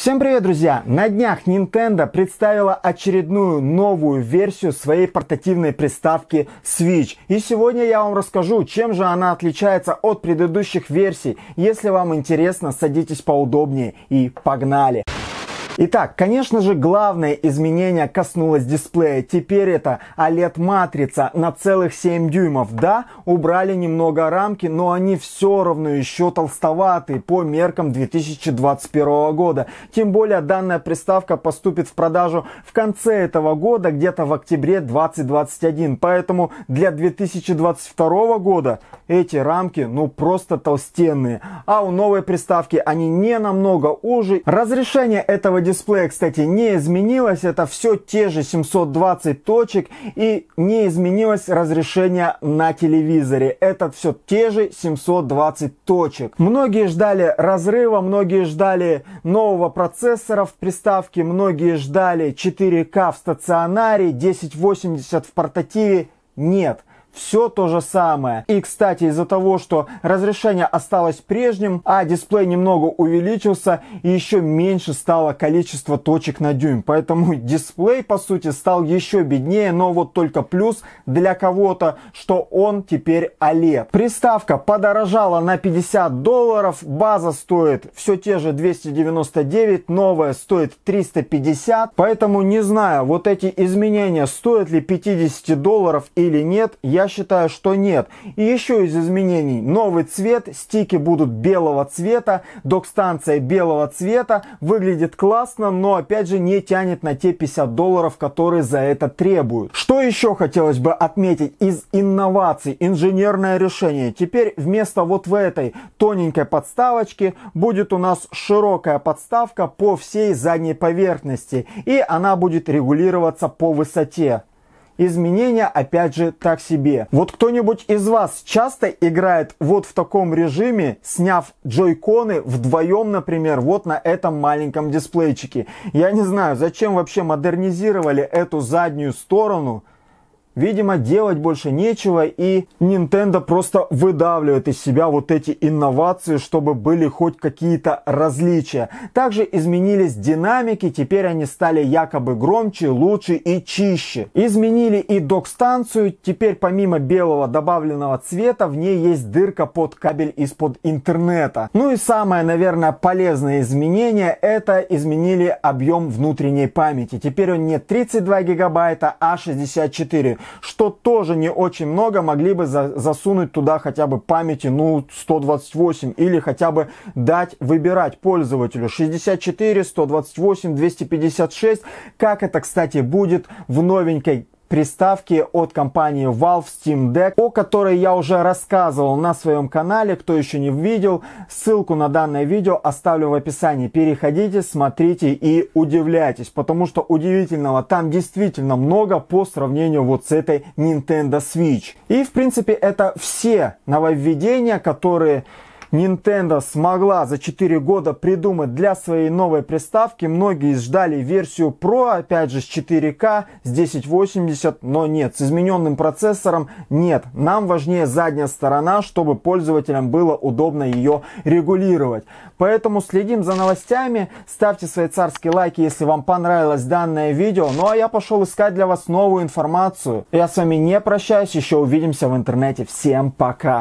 Всем привет, друзья! На днях Nintendo представила очередную новую версию своей портативной приставки Switch. И сегодня я вам расскажу, чем же она отличается от предыдущих версий. Если вам интересно, садитесь поудобнее и погнали! Итак, конечно же, главное изменение коснулось дисплея. Теперь это OLED-матрица на целых 7 дюймов. Да, убрали немного рамки, но они все равно еще толстоватые по меркам 2021 года. Тем более, данная приставка поступит в продажу в конце этого года, где-то в октябре 2021. Поэтому для 2022 года эти рамки, ну, просто толстенные. А у новой приставки они не намного уже. Разрешение этого дисплея дисплея, кстати, не изменилось. Это все те же 720 точек и не изменилось разрешение на телевизоре. Это все те же 720 точек. Многие ждали разрыва, многие ждали нового процессора в приставке, многие ждали 4К в стационаре, 1080 в портативе. Нет, все то же самое. И, кстати, из-за того, что разрешение осталось прежним, а дисплей немного увеличился, и еще меньше стало количество точек на дюйм. Поэтому дисплей, по сути, стал еще беднее, но вот только плюс для кого-то, что он теперь OLED. Приставка подорожала на 50 долларов, база стоит все те же 299, новая стоит 350, поэтому не знаю, вот эти изменения стоят ли 50 долларов или нет, я я считаю, что нет. И еще из изменений. Новый цвет, стики будут белого цвета, док-станция белого цвета. Выглядит классно, но опять же не тянет на те 50 долларов, которые за это требуют. Что еще хотелось бы отметить из инноваций? Инженерное решение. Теперь вместо вот в этой тоненькой подставочки будет у нас широкая подставка по всей задней поверхности. И она будет регулироваться по высоте. Изменения, опять же, так себе. Вот кто-нибудь из вас часто играет вот в таком режиме, сняв джойконы вдвоем, например, вот на этом маленьком дисплейчике. Я не знаю, зачем вообще модернизировали эту заднюю сторону, Видимо, делать больше нечего, и Nintendo просто выдавливает из себя вот эти инновации, чтобы были хоть какие-то различия. Также изменились динамики, теперь они стали якобы громче, лучше и чище. Изменили и док-станцию, теперь помимо белого добавленного цвета в ней есть дырка под кабель из-под интернета. Ну и самое, наверное, полезное изменение, это изменили объем внутренней памяти. Теперь он не 32 гигабайта, а 64 что тоже не очень много, могли бы за, засунуть туда хотя бы памяти, ну, 128, или хотя бы дать выбирать пользователю 64, 128, 256. Как это, кстати, будет в новенькой приставки от компании Valve Steam Deck, о которой я уже рассказывал на своем канале. Кто еще не видел, ссылку на данное видео оставлю в описании. Переходите, смотрите и удивляйтесь, потому что удивительного там действительно много по сравнению вот с этой Nintendo Switch. И в принципе это все нововведения, которые Nintendo смогла за 4 года придумать для своей новой приставки. Многие ждали версию Pro, опять же с 4К, с 1080, но нет, с измененным процессором нет. Нам важнее задняя сторона, чтобы пользователям было удобно ее регулировать. Поэтому следим за новостями, ставьте свои царские лайки, если вам понравилось данное видео. Ну а я пошел искать для вас новую информацию. Я с вами не прощаюсь, еще увидимся в интернете. Всем пока!